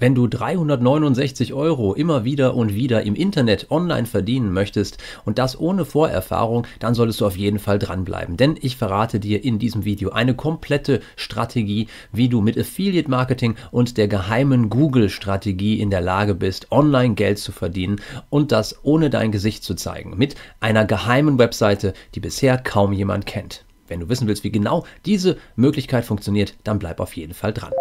Wenn du 369 Euro immer wieder und wieder im Internet online verdienen möchtest und das ohne Vorerfahrung, dann solltest du auf jeden Fall dranbleiben. Denn ich verrate dir in diesem Video eine komplette Strategie, wie du mit Affiliate Marketing und der geheimen Google-Strategie in der Lage bist, online Geld zu verdienen und das ohne dein Gesicht zu zeigen. Mit einer geheimen Webseite, die bisher kaum jemand kennt. Wenn du wissen willst, wie genau diese Möglichkeit funktioniert, dann bleib auf jeden Fall dran.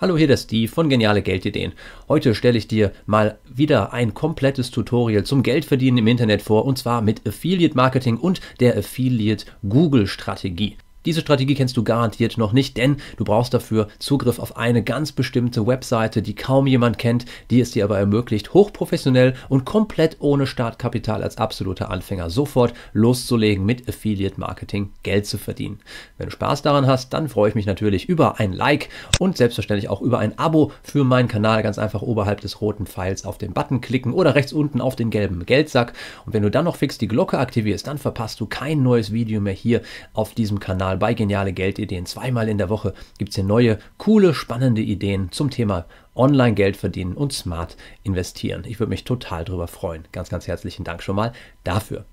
Hallo, hier der Steve von Geniale Geldideen. Heute stelle ich dir mal wieder ein komplettes Tutorial zum Geldverdienen im Internet vor und zwar mit Affiliate Marketing und der Affiliate Google Strategie. Diese Strategie kennst du garantiert noch nicht, denn du brauchst dafür Zugriff auf eine ganz bestimmte Webseite, die kaum jemand kennt, die es dir aber ermöglicht, hochprofessionell und komplett ohne Startkapital als absoluter Anfänger sofort loszulegen mit Affiliate Marketing Geld zu verdienen. Wenn du Spaß daran hast, dann freue ich mich natürlich über ein Like und selbstverständlich auch über ein Abo für meinen Kanal. Ganz einfach oberhalb des roten Pfeils auf den Button klicken oder rechts unten auf den gelben Geldsack. Und wenn du dann noch fix die Glocke aktivierst, dann verpasst du kein neues Video mehr hier auf diesem Kanal Mal bei Geniale Geldideen. Zweimal in der Woche gibt es hier neue, coole, spannende Ideen zum Thema Online-Geld verdienen und smart investieren. Ich würde mich total darüber freuen. Ganz, ganz herzlichen Dank schon mal dafür.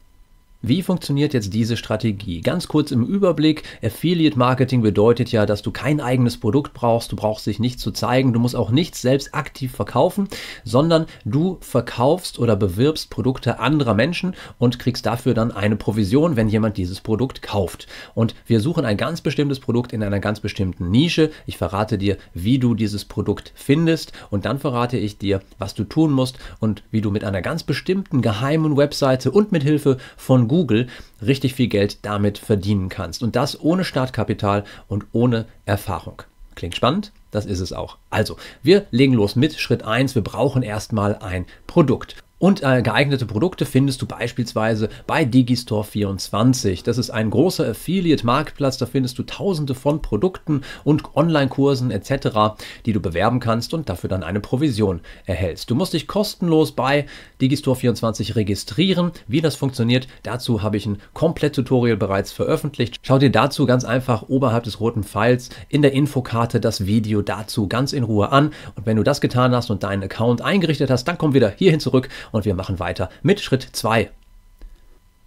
Wie funktioniert jetzt diese Strategie? Ganz kurz im Überblick. Affiliate Marketing bedeutet ja, dass du kein eigenes Produkt brauchst, du brauchst dich nicht zu zeigen, du musst auch nichts selbst aktiv verkaufen, sondern du verkaufst oder bewirbst Produkte anderer Menschen und kriegst dafür dann eine Provision, wenn jemand dieses Produkt kauft. Und wir suchen ein ganz bestimmtes Produkt in einer ganz bestimmten Nische. Ich verrate dir, wie du dieses Produkt findest und dann verrate ich dir, was du tun musst und wie du mit einer ganz bestimmten geheimen Webseite und mit Hilfe von Google richtig viel Geld damit verdienen kannst. Und das ohne Startkapital und ohne Erfahrung. Klingt spannend? Das ist es auch. Also, wir legen los mit Schritt 1. Wir brauchen erstmal ein Produkt. Und äh, geeignete Produkte findest du beispielsweise bei Digistore24. Das ist ein großer Affiliate-Marktplatz, da findest du tausende von Produkten und Online-Kursen etc., die du bewerben kannst und dafür dann eine Provision erhältst. Du musst dich kostenlos bei Digistore24 registrieren. Wie das funktioniert, dazu habe ich ein Komplett-Tutorial bereits veröffentlicht. Schau dir dazu ganz einfach oberhalb des roten Pfeils in der Infokarte das Video dazu ganz in Ruhe an. Und wenn du das getan hast und deinen Account eingerichtet hast, dann komm wieder hierhin zurück und wir machen weiter mit Schritt 2.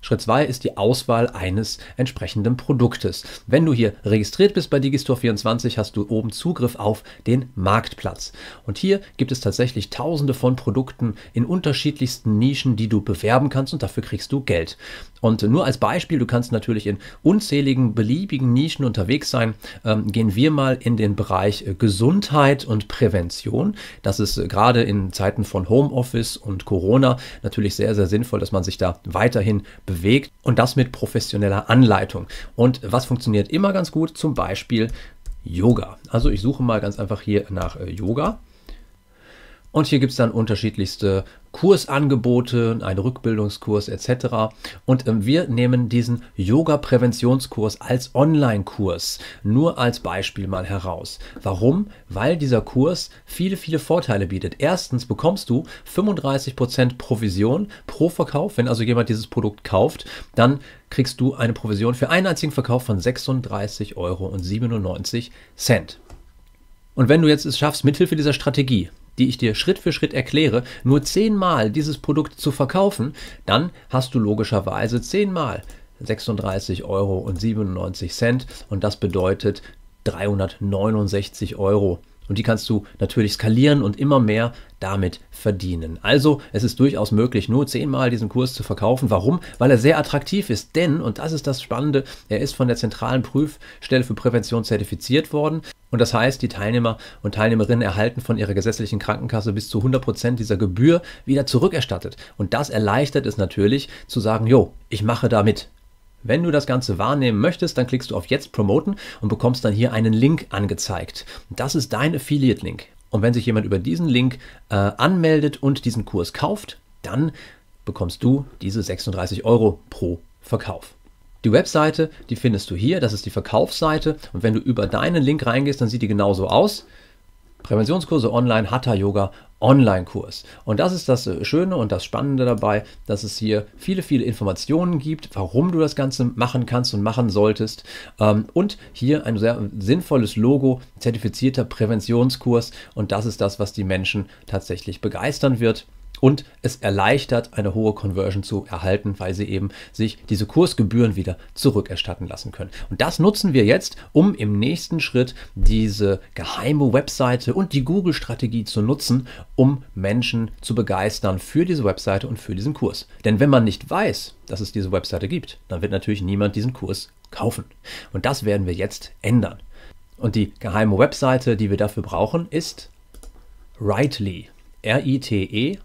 Schritt 2 ist die Auswahl eines entsprechenden Produktes. Wenn du hier registriert bist bei Digistore24, hast du oben Zugriff auf den Marktplatz. Und hier gibt es tatsächlich tausende von Produkten in unterschiedlichsten Nischen, die du bewerben kannst und dafür kriegst du Geld. Und nur als Beispiel, du kannst natürlich in unzähligen beliebigen Nischen unterwegs sein, ähm, gehen wir mal in den Bereich äh, Gesundheit und Prävention. Das ist äh, gerade in Zeiten von Homeoffice und Corona natürlich sehr, sehr sinnvoll, dass man sich da weiterhin bewegt und das mit professioneller Anleitung. Und was funktioniert immer ganz gut? Zum Beispiel Yoga. Also ich suche mal ganz einfach hier nach äh, Yoga. Und hier gibt es dann unterschiedlichste Kursangebote, einen Rückbildungskurs etc. Und ähm, wir nehmen diesen Yoga-Präventionskurs als Online-Kurs nur als Beispiel mal heraus. Warum? Weil dieser Kurs viele, viele Vorteile bietet. Erstens bekommst du 35% Provision pro Verkauf. Wenn also jemand dieses Produkt kauft, dann kriegst du eine Provision für einen einzigen Verkauf von 36,97 Euro. Und wenn du jetzt es schaffst, mithilfe dieser Strategie die ich dir Schritt für Schritt erkläre, nur zehnmal dieses Produkt zu verkaufen, dann hast du logischerweise zehnmal 36,97 Euro und das bedeutet 369 Euro. Und die kannst du natürlich skalieren und immer mehr damit verdienen. Also es ist durchaus möglich, nur zehnmal diesen Kurs zu verkaufen. Warum? Weil er sehr attraktiv ist. Denn, und das ist das Spannende, er ist von der zentralen Prüfstelle für Prävention zertifiziert worden. Und das heißt, die Teilnehmer und Teilnehmerinnen erhalten von ihrer gesetzlichen Krankenkasse bis zu 100% Prozent dieser Gebühr wieder zurückerstattet. Und das erleichtert es natürlich zu sagen, jo, ich mache da mit. Wenn du das Ganze wahrnehmen möchtest, dann klickst du auf Jetzt promoten und bekommst dann hier einen Link angezeigt. Das ist dein Affiliate-Link. Und wenn sich jemand über diesen Link äh, anmeldet und diesen Kurs kauft, dann bekommst du diese 36 Euro pro Verkauf. Die Webseite, die findest du hier, das ist die Verkaufsseite und wenn du über deinen Link reingehst, dann sieht die genauso aus. Präventionskurse online, Hatha Yoga Online-Kurs. Und das ist das äh, Schöne und das Spannende dabei, dass es hier viele, viele Informationen gibt, warum du das Ganze machen kannst und machen solltest. Ähm, und hier ein sehr sinnvolles Logo, zertifizierter Präventionskurs. Und das ist das, was die Menschen tatsächlich begeistern wird. Und es erleichtert, eine hohe Conversion zu erhalten, weil sie eben sich diese Kursgebühren wieder zurückerstatten lassen können. Und das nutzen wir jetzt, um im nächsten Schritt diese geheime Webseite und die Google-Strategie zu nutzen, um Menschen zu begeistern für diese Webseite und für diesen Kurs. Denn wenn man nicht weiß, dass es diese Webseite gibt, dann wird natürlich niemand diesen Kurs kaufen. Und das werden wir jetzt ändern. Und die geheime Webseite, die wir dafür brauchen, ist Rightly. R-I-T-E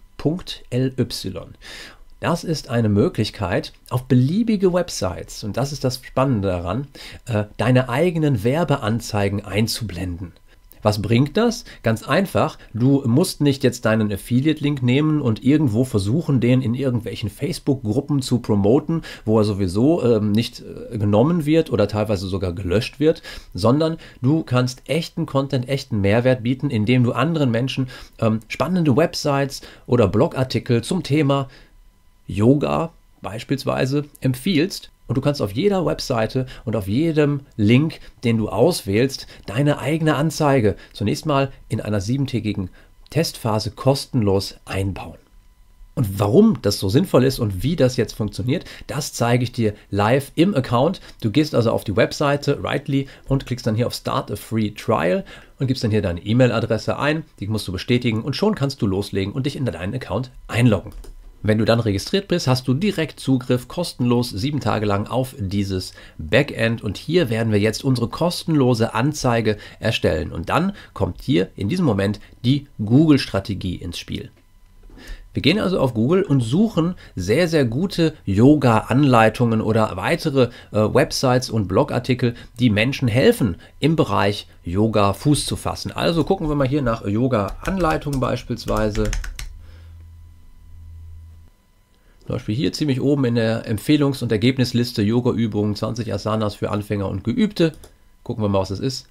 .ly. Das ist eine Möglichkeit, auf beliebige Websites, und das ist das Spannende daran, äh, deine eigenen Werbeanzeigen einzublenden. Was bringt das? Ganz einfach, du musst nicht jetzt deinen Affiliate-Link nehmen und irgendwo versuchen, den in irgendwelchen Facebook-Gruppen zu promoten, wo er sowieso ähm, nicht äh, genommen wird oder teilweise sogar gelöscht wird, sondern du kannst echten Content, echten Mehrwert bieten, indem du anderen Menschen ähm, spannende Websites oder Blogartikel zum Thema Yoga beispielsweise empfiehlst und du kannst auf jeder Webseite und auf jedem Link, den du auswählst, deine eigene Anzeige zunächst mal in einer siebentägigen Testphase kostenlos einbauen. Und warum das so sinnvoll ist und wie das jetzt funktioniert, das zeige ich dir live im Account. Du gehst also auf die Webseite Rightly und klickst dann hier auf Start a Free Trial und gibst dann hier deine E-Mail-Adresse ein. Die musst du bestätigen und schon kannst du loslegen und dich in deinen Account einloggen. Wenn du dann registriert bist, hast du direkt Zugriff kostenlos sieben Tage lang auf dieses Backend und hier werden wir jetzt unsere kostenlose Anzeige erstellen und dann kommt hier in diesem Moment die Google-Strategie ins Spiel. Wir gehen also auf Google und suchen sehr, sehr gute Yoga-Anleitungen oder weitere äh, Websites und Blogartikel, die Menschen helfen, im Bereich Yoga Fuß zu fassen. Also gucken wir mal hier nach yoga anleitungen beispielsweise. Zum Beispiel hier ziemlich oben in der Empfehlungs- und Ergebnisliste Yoga-Übungen 20 Asanas für Anfänger und Geübte. Gucken wir mal, was das ist.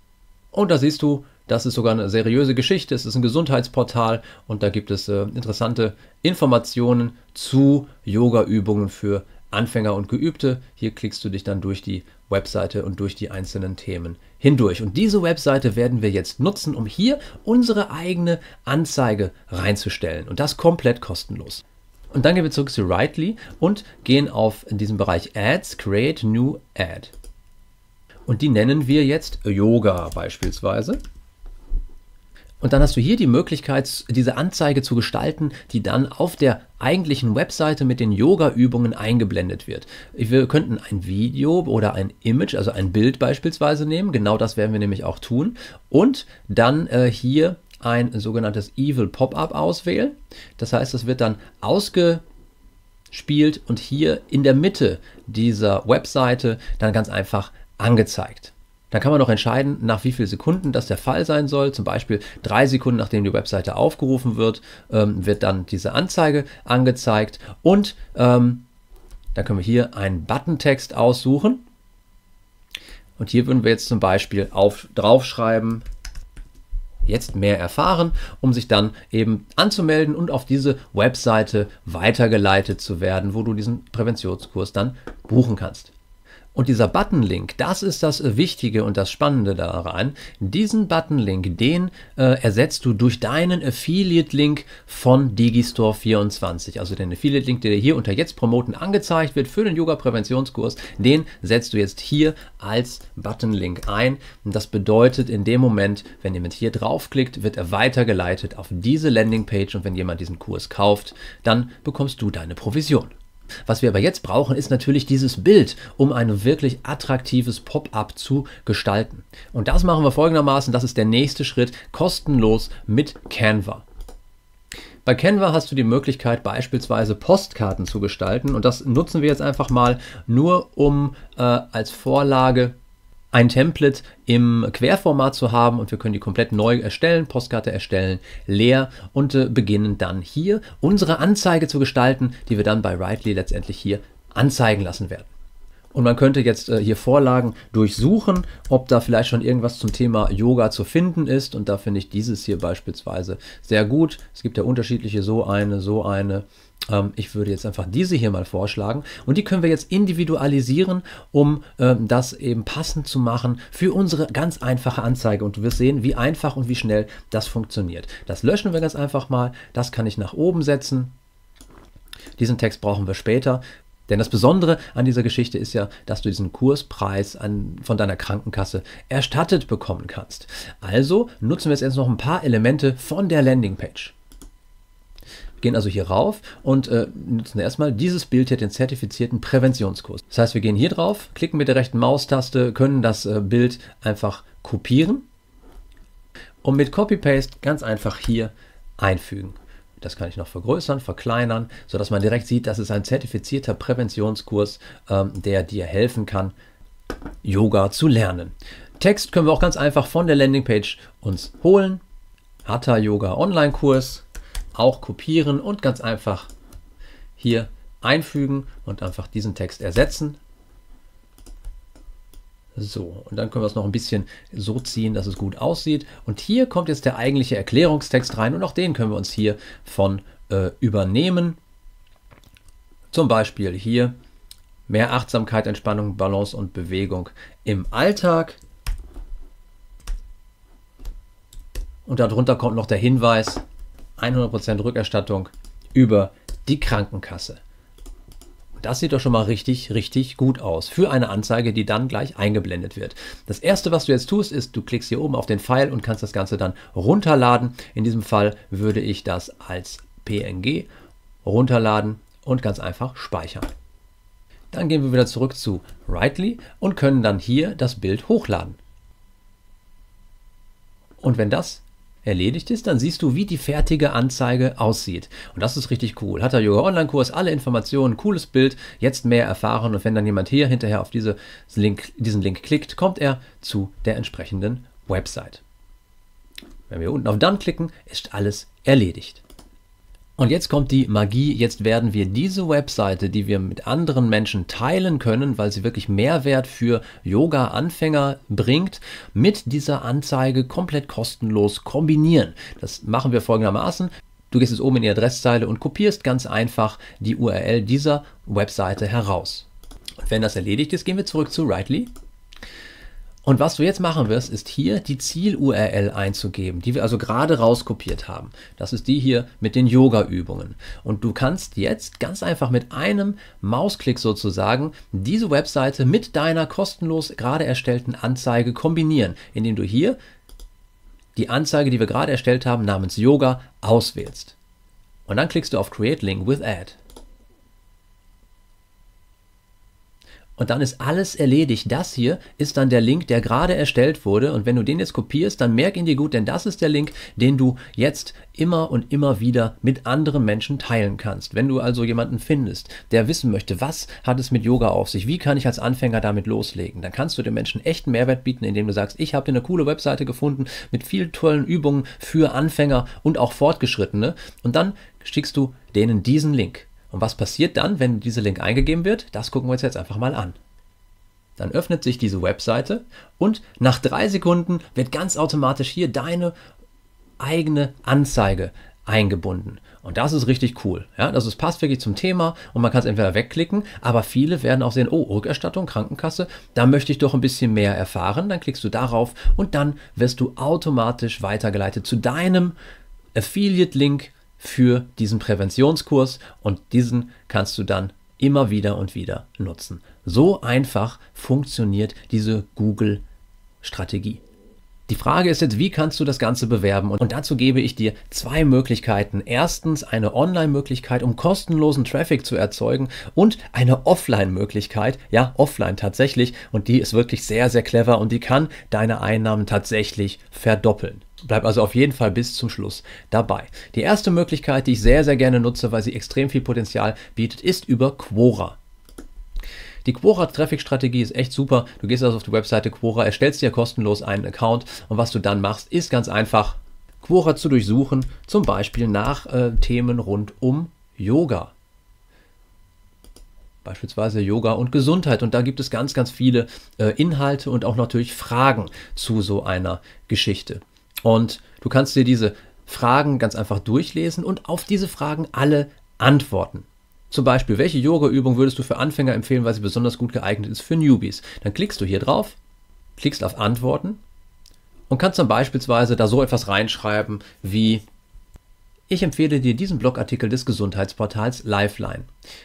Und da siehst du, das ist sogar eine seriöse Geschichte. Es ist ein Gesundheitsportal und da gibt es äh, interessante Informationen zu Yoga-Übungen für Anfänger und Geübte. Hier klickst du dich dann durch die Webseite und durch die einzelnen Themen hindurch. Und diese Webseite werden wir jetzt nutzen, um hier unsere eigene Anzeige reinzustellen. Und das komplett kostenlos. Und dann gehen wir zurück zu Rightly und gehen auf diesen Bereich Ads, Create New Ad. Und die nennen wir jetzt Yoga beispielsweise. Und dann hast du hier die Möglichkeit, diese Anzeige zu gestalten, die dann auf der eigentlichen Webseite mit den Yoga-Übungen eingeblendet wird. Wir könnten ein Video oder ein Image, also ein Bild beispielsweise nehmen. Genau das werden wir nämlich auch tun. Und dann äh, hier ein sogenanntes Evil Pop-up auswählen. Das heißt, es wird dann ausgespielt und hier in der Mitte dieser Webseite dann ganz einfach angezeigt. Dann kann man noch entscheiden, nach wie vielen Sekunden das der Fall sein soll. Zum Beispiel drei Sekunden, nachdem die Webseite aufgerufen wird, ähm, wird dann diese Anzeige angezeigt. Und ähm, dann können wir hier einen Buttontext aussuchen. Und hier würden wir jetzt zum Beispiel auf, draufschreiben, jetzt mehr erfahren, um sich dann eben anzumelden und auf diese Webseite weitergeleitet zu werden, wo du diesen Präventionskurs dann buchen kannst. Und dieser Button-Link, das ist das äh, Wichtige und das Spannende daran. Diesen Button-Link, den äh, ersetzt du durch deinen Affiliate-Link von Digistore24. Also den Affiliate-Link, der dir hier unter Jetzt promoten angezeigt wird für den Yoga-Präventionskurs, den setzt du jetzt hier als Button-Link ein. Und das bedeutet in dem Moment, wenn jemand hier draufklickt, wird er weitergeleitet auf diese Landing-Page. und wenn jemand diesen Kurs kauft, dann bekommst du deine Provision. Was wir aber jetzt brauchen, ist natürlich dieses Bild, um ein wirklich attraktives Pop-up zu gestalten. Und das machen wir folgendermaßen, das ist der nächste Schritt, kostenlos mit Canva. Bei Canva hast du die Möglichkeit, beispielsweise Postkarten zu gestalten und das nutzen wir jetzt einfach mal nur, um äh, als Vorlage ein Template im Querformat zu haben und wir können die komplett neu erstellen, Postkarte erstellen, leer und äh, beginnen dann hier unsere Anzeige zu gestalten, die wir dann bei Rightly letztendlich hier anzeigen lassen werden. Und man könnte jetzt äh, hier Vorlagen durchsuchen, ob da vielleicht schon irgendwas zum Thema Yoga zu finden ist. Und da finde ich dieses hier beispielsweise sehr gut. Es gibt ja unterschiedliche, so eine, so eine. Ähm, ich würde jetzt einfach diese hier mal vorschlagen und die können wir jetzt individualisieren, um ähm, das eben passend zu machen für unsere ganz einfache Anzeige und du wirst sehen, wie einfach und wie schnell das funktioniert. Das löschen wir ganz einfach mal, das kann ich nach oben setzen. Diesen Text brauchen wir später. Denn das Besondere an dieser Geschichte ist ja, dass du diesen Kurspreis an, von deiner Krankenkasse erstattet bekommen kannst. Also nutzen wir jetzt noch ein paar Elemente von der Landingpage gehen also hier rauf und äh, nutzen erstmal dieses Bild hier, den zertifizierten Präventionskurs. Das heißt, wir gehen hier drauf, klicken mit der rechten Maustaste, können das äh, Bild einfach kopieren und mit Copy-Paste ganz einfach hier einfügen. Das kann ich noch vergrößern, verkleinern, sodass man direkt sieht, das ist ein zertifizierter Präventionskurs, ähm, der dir helfen kann, Yoga zu lernen. Text können wir auch ganz einfach von der Landingpage uns holen. Hatha Yoga Online Kurs auch kopieren und ganz einfach hier einfügen und einfach diesen Text ersetzen. So, und dann können wir es noch ein bisschen so ziehen, dass es gut aussieht. Und hier kommt jetzt der eigentliche Erklärungstext rein und auch den können wir uns hier von äh, übernehmen. Zum Beispiel hier mehr Achtsamkeit, Entspannung, Balance und Bewegung im Alltag. Und darunter kommt noch der Hinweis, 100% Rückerstattung über die Krankenkasse. Das sieht doch schon mal richtig, richtig gut aus für eine Anzeige, die dann gleich eingeblendet wird. Das erste, was du jetzt tust, ist, du klickst hier oben auf den Pfeil und kannst das Ganze dann runterladen. In diesem Fall würde ich das als PNG runterladen und ganz einfach speichern. Dann gehen wir wieder zurück zu Rightly und können dann hier das Bild hochladen. Und wenn das erledigt ist, dann siehst du, wie die fertige Anzeige aussieht. Und das ist richtig cool. Hat der Yoga Online-Kurs alle Informationen, cooles Bild, jetzt mehr erfahren. Und wenn dann jemand hier hinterher auf diese Link, diesen Link klickt, kommt er zu der entsprechenden Website. Wenn wir unten auf Dann klicken, ist alles erledigt. Und jetzt kommt die Magie, jetzt werden wir diese Webseite, die wir mit anderen Menschen teilen können, weil sie wirklich Mehrwert für Yoga-Anfänger bringt, mit dieser Anzeige komplett kostenlos kombinieren. Das machen wir folgendermaßen. Du gehst jetzt oben in die Adresszeile und kopierst ganz einfach die URL dieser Webseite heraus. Und wenn das erledigt ist, gehen wir zurück zu Rightly und was du jetzt machen wirst, ist hier die Ziel-URL einzugeben, die wir also gerade rauskopiert haben. Das ist die hier mit den Yoga-Übungen. Und du kannst jetzt ganz einfach mit einem Mausklick sozusagen diese Webseite mit deiner kostenlos gerade erstellten Anzeige kombinieren, indem du hier die Anzeige, die wir gerade erstellt haben, namens Yoga auswählst. Und dann klickst du auf Create Link with Ad. Und dann ist alles erledigt. Das hier ist dann der Link, der gerade erstellt wurde. Und wenn du den jetzt kopierst, dann merk ihn dir gut, denn das ist der Link, den du jetzt immer und immer wieder mit anderen Menschen teilen kannst. Wenn du also jemanden findest, der wissen möchte, was hat es mit Yoga auf sich, wie kann ich als Anfänger damit loslegen, dann kannst du den Menschen echten Mehrwert bieten, indem du sagst, ich habe dir eine coole Webseite gefunden mit vielen tollen Übungen für Anfänger und auch Fortgeschrittene. Und dann schickst du denen diesen Link. Und was passiert dann, wenn dieser Link eingegeben wird? Das gucken wir uns jetzt einfach mal an. Dann öffnet sich diese Webseite und nach drei Sekunden wird ganz automatisch hier deine eigene Anzeige eingebunden. Und das ist richtig cool. Ja, also es passt wirklich zum Thema und man kann es entweder wegklicken, aber viele werden auch sehen, oh, Rückerstattung, Krankenkasse, da möchte ich doch ein bisschen mehr erfahren. Dann klickst du darauf und dann wirst du automatisch weitergeleitet zu deinem Affiliate-Link für diesen Präventionskurs und diesen kannst du dann immer wieder und wieder nutzen. So einfach funktioniert diese Google-Strategie. Die Frage ist jetzt, wie kannst du das Ganze bewerben? Und dazu gebe ich dir zwei Möglichkeiten. Erstens eine Online-Möglichkeit, um kostenlosen Traffic zu erzeugen und eine Offline-Möglichkeit, ja, offline tatsächlich. Und die ist wirklich sehr, sehr clever und die kann deine Einnahmen tatsächlich verdoppeln. Bleib also auf jeden Fall bis zum Schluss dabei. Die erste Möglichkeit, die ich sehr, sehr gerne nutze, weil sie extrem viel Potenzial bietet, ist über Quora. Die Quora Traffic Strategie ist echt super. Du gehst also auf die Webseite Quora, erstellst dir kostenlos einen Account und was du dann machst, ist ganz einfach, Quora zu durchsuchen, zum Beispiel nach äh, Themen rund um Yoga beispielsweise Yoga und Gesundheit. Und da gibt es ganz, ganz viele äh, Inhalte und auch natürlich Fragen zu so einer Geschichte. Und du kannst dir diese Fragen ganz einfach durchlesen und auf diese Fragen alle antworten. Zum Beispiel, welche Yoga-Übung würdest du für Anfänger empfehlen, weil sie besonders gut geeignet ist für Newbies? Dann klickst du hier drauf, klickst auf Antworten und kannst dann beispielsweise da so etwas reinschreiben wie ich empfehle dir diesen Blogartikel des Gesundheitsportals Lifeline.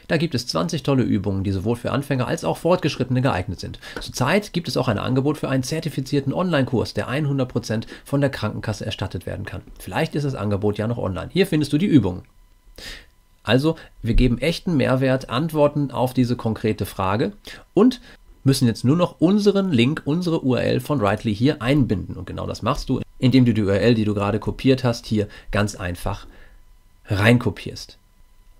Da gibt es 20 tolle Übungen, die sowohl für Anfänger als auch Fortgeschrittene geeignet sind. Zurzeit gibt es auch ein Angebot für einen zertifizierten Online-Kurs, der 100% von der Krankenkasse erstattet werden kann. Vielleicht ist das Angebot ja noch online. Hier findest du die Übungen. Also, wir geben echten Mehrwert, Antworten auf diese konkrete Frage und müssen jetzt nur noch unseren Link, unsere URL von Rightly hier einbinden. Und genau das machst du, indem du die URL, die du gerade kopiert hast, hier ganz einfach reinkopierst.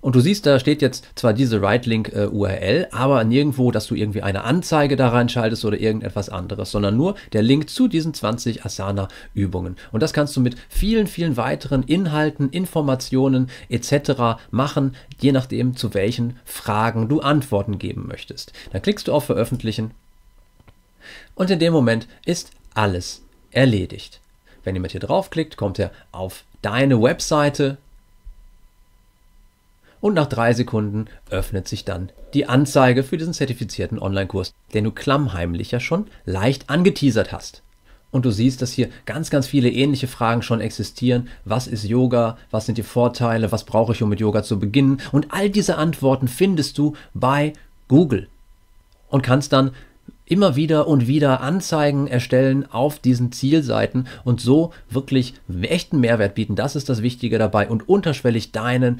Und du siehst, da steht jetzt zwar diese Right-Link-URL, äh, aber nirgendwo, dass du irgendwie eine Anzeige da reinschaltest oder irgendetwas anderes, sondern nur der Link zu diesen 20 Asana-Übungen. Und das kannst du mit vielen, vielen weiteren Inhalten, Informationen etc. machen, je nachdem, zu welchen Fragen du Antworten geben möchtest. Dann klickst du auf Veröffentlichen und in dem Moment ist alles erledigt. Wenn jemand hier draufklickt, kommt er auf deine Webseite, und nach drei Sekunden öffnet sich dann die Anzeige für diesen zertifizierten Online-Kurs, den du klammheimlich ja schon leicht angeteasert hast. Und du siehst, dass hier ganz, ganz viele ähnliche Fragen schon existieren. Was ist Yoga? Was sind die Vorteile? Was brauche ich, um mit Yoga zu beginnen? Und all diese Antworten findest du bei Google und kannst dann immer wieder und wieder Anzeigen erstellen auf diesen Zielseiten und so wirklich echten Mehrwert bieten. Das ist das Wichtige dabei und unterschwellig deinen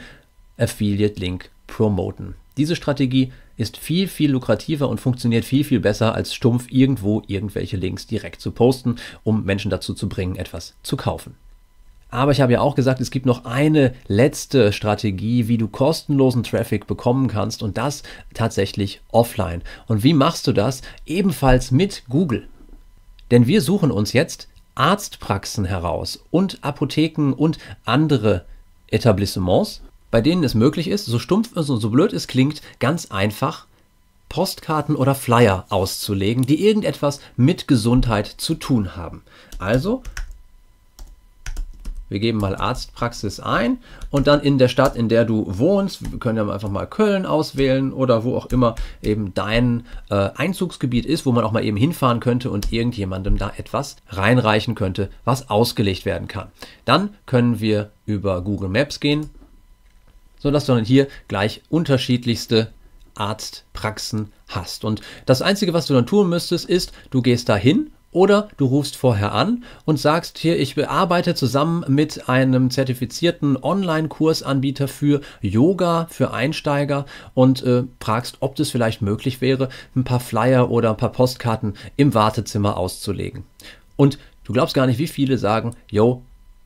Affiliate-Link promoten. Diese Strategie ist viel, viel lukrativer und funktioniert viel, viel besser, als stumpf irgendwo irgendwelche Links direkt zu posten, um Menschen dazu zu bringen, etwas zu kaufen. Aber ich habe ja auch gesagt, es gibt noch eine letzte Strategie, wie du kostenlosen Traffic bekommen kannst und das tatsächlich offline. Und wie machst du das? Ebenfalls mit Google. Denn wir suchen uns jetzt Arztpraxen heraus und Apotheken und andere Etablissements bei denen es möglich ist, so stumpf und so blöd es klingt, ganz einfach Postkarten oder Flyer auszulegen, die irgendetwas mit Gesundheit zu tun haben. Also, wir geben mal Arztpraxis ein und dann in der Stadt, in der du wohnst, wir können ja einfach mal Köln auswählen oder wo auch immer eben dein äh, Einzugsgebiet ist, wo man auch mal eben hinfahren könnte und irgendjemandem da etwas reinreichen könnte, was ausgelegt werden kann. Dann können wir über Google Maps gehen, sodass du dann hier gleich unterschiedlichste Arztpraxen hast. Und das Einzige, was du dann tun müsstest, ist, du gehst dahin oder du rufst vorher an und sagst hier, ich arbeite zusammen mit einem zertifizierten Online-Kursanbieter für Yoga, für Einsteiger und äh, fragst, ob das vielleicht möglich wäre, ein paar Flyer oder ein paar Postkarten im Wartezimmer auszulegen. Und du glaubst gar nicht, wie viele sagen, yo,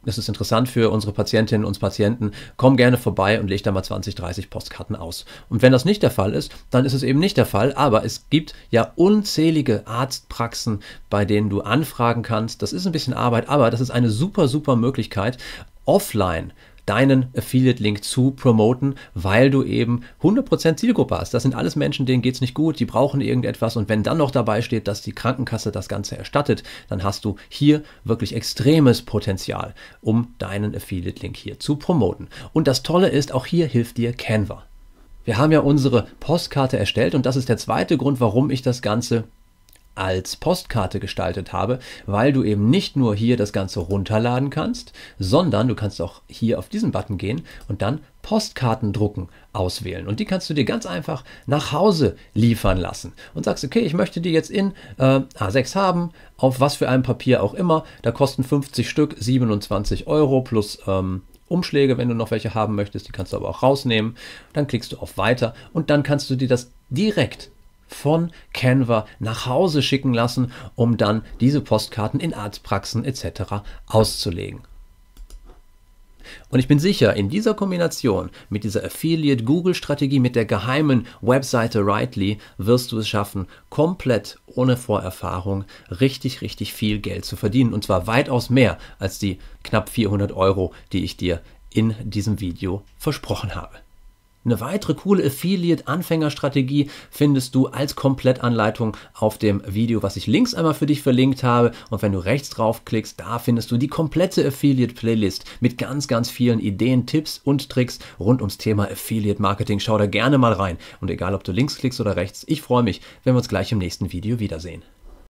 das ist interessant für unsere Patientinnen und Patienten, komm gerne vorbei und leg da mal 20, 30 Postkarten aus. Und wenn das nicht der Fall ist, dann ist es eben nicht der Fall, aber es gibt ja unzählige Arztpraxen, bei denen du anfragen kannst. Das ist ein bisschen Arbeit, aber das ist eine super, super Möglichkeit, offline deinen Affiliate-Link zu promoten, weil du eben 100% Zielgruppe hast. Das sind alles Menschen, denen geht es nicht gut, die brauchen irgendetwas und wenn dann noch dabei steht, dass die Krankenkasse das Ganze erstattet, dann hast du hier wirklich extremes Potenzial, um deinen Affiliate-Link hier zu promoten. Und das Tolle ist, auch hier hilft dir Canva. Wir haben ja unsere Postkarte erstellt und das ist der zweite Grund, warum ich das Ganze als Postkarte gestaltet habe, weil du eben nicht nur hier das Ganze runterladen kannst, sondern du kannst auch hier auf diesen Button gehen und dann Postkarten drucken auswählen. Und die kannst du dir ganz einfach nach Hause liefern lassen und sagst, okay, ich möchte die jetzt in äh, A6 haben, auf was für einem Papier auch immer. Da kosten 50 Stück 27 Euro plus ähm, Umschläge, wenn du noch welche haben möchtest, die kannst du aber auch rausnehmen. Dann klickst du auf Weiter und dann kannst du dir das direkt von Canva nach Hause schicken lassen, um dann diese Postkarten in Arztpraxen etc. auszulegen. Und ich bin sicher, in dieser Kombination mit dieser Affiliate Google Strategie, mit der geheimen Webseite Rightly, wirst du es schaffen, komplett ohne Vorerfahrung richtig, richtig viel Geld zu verdienen. Und zwar weitaus mehr als die knapp 400 Euro, die ich dir in diesem Video versprochen habe. Eine weitere coole Affiliate-Anfängerstrategie findest du als Komplettanleitung auf dem Video, was ich links einmal für dich verlinkt habe. Und wenn du rechts draufklickst, da findest du die komplette Affiliate-Playlist mit ganz, ganz vielen Ideen, Tipps und Tricks rund ums Thema Affiliate-Marketing. Schau da gerne mal rein. Und egal, ob du links klickst oder rechts, ich freue mich, wenn wir uns gleich im nächsten Video wiedersehen.